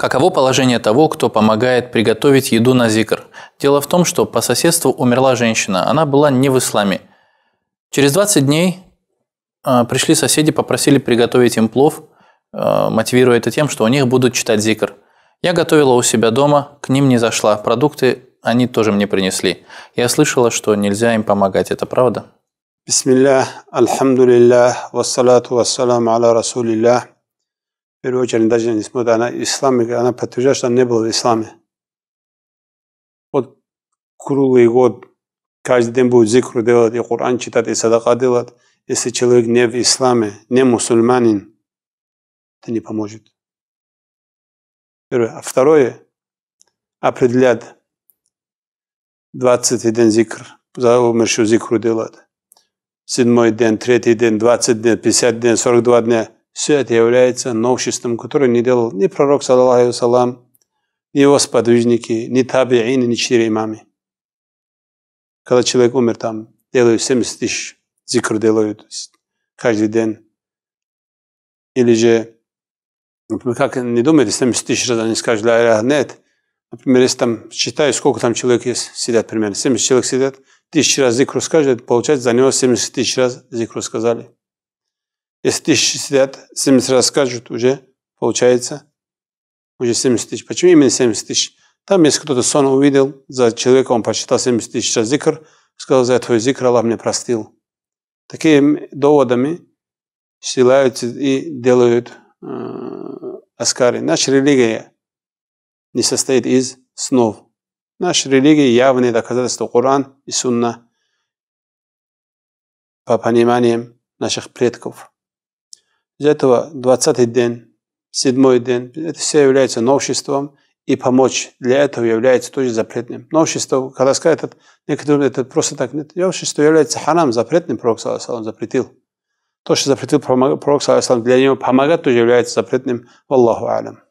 Каково положение того, кто помогает приготовить еду на зикр? Дело в том, что по соседству умерла женщина, она была не в исламе. Через 20 дней а, пришли соседи, попросили приготовить им плов, а, мотивируя это тем, что у них будут читать зикр. Я готовила у себя дома, к ним не зашла, продукты они тоже мне принесли. Я слышала, что нельзя им помогать, это правда? Бисмиллях, альхамдулиллях, вассалату вассалам аля расулиллях. Vjeruje očani dađe nismo da na islami, da na patužašta ne bilo islame. Od круглый год каждый день будет зикру делать, и Коран читать, и садака делать. Если человек не в исламе, не мусульманин, это не поможет. Первое. А второе, определять 21 зикр, за умершую зикру делать. Седьмой день, третий день, 20 дней, 50 дней, 42 дня. Все это является новшеством, которое не делал ни пророк, саллаху салам, ни его сподвижники, ни табиины, ни четыре имамы. Когда человек умер, там делают 70 тысяч зикр делают каждый день. Или же, например, как не думаете 70 тысяч раз они скажут, ля нет. Например, если там считаю, сколько там человек есть, сидят примерно, 70 человек сидят, тысячи раз зикру скажут, получается, за него 70 тысяч раз зикру сказали. Если 1060, 70 раз скажут, уже получается уже 70 тысяч. Почему именно 70 тысяч? Там если кто-то сон увидел, за человека он посчитал 70 тысяч за зикр, сказал, за твой зикр Аллах мне простил. Такими доводами ссылаются и делают э, аскари. Наша религия не состоит из снов. Наша религия явные доказательства Коран и Сунна по пониманиям наших предков. Из этого 20 день, 7 день, это все является новшеством, и помочь для этого является тоже запретным. Новшество, когда скажет, некоторые это просто так нет. Новшество является харам, запретным пророк, салам, запретил. То, что запретил пророк, салам, для него помогать, тоже является запретным. Валлаху алям.